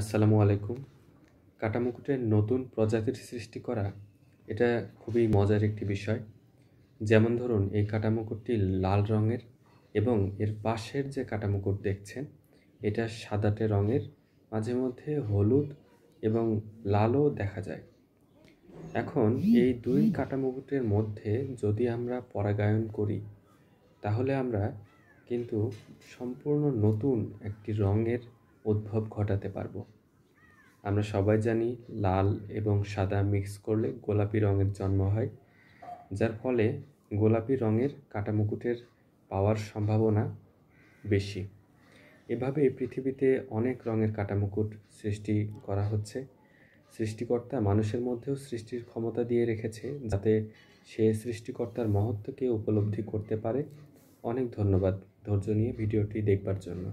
আসসালামু আলাইকুম কাটামুকুটের নতুন প্রজাতির সৃষ্টি করা এটা খুবই মজার একটি বিষয় যেমন ধরুন এই কাটামুকুটটি লাল রঙের এবং এর পাশের যে কাটামুকুট দেখছেন এটা সাদাটে রঙের মাঝে মধ্যে হলুদ এবং লালও দেখা যায় এখন এই দুই কাটামুকুটের মধ্যে যদি আমরা পরাগায়ন করি তাহলে আমরা কিন্তু সম্পূর্ণ নতুন একটি রঙের উদ্ভব ঘটাতে পারব আমরা সবাই জানি লাল এবং সাদা মিক্স করলে গোলাপি রঙের জন্ম হয় যার ফলে গোলাপি রঙের কাটামুকুটের পাওয়ার সম্ভাবনা বেশি এভাবে পৃথিবীতে অনেক রঙের কাটামুকুট সৃষ্টি করা হচ্ছে সৃষ্টিকর্তা মানুষের মধ্যেও সৃষ্টির ক্ষমতা দিয়ে রেখেছে যাতে সে সৃষ্টিকর্তার মহত্বকে উপলব্ধি করতে পারে অনেক ধন্যবাদ ধৈর্য নিয়ে ভিডিওটি দেখবার জন্য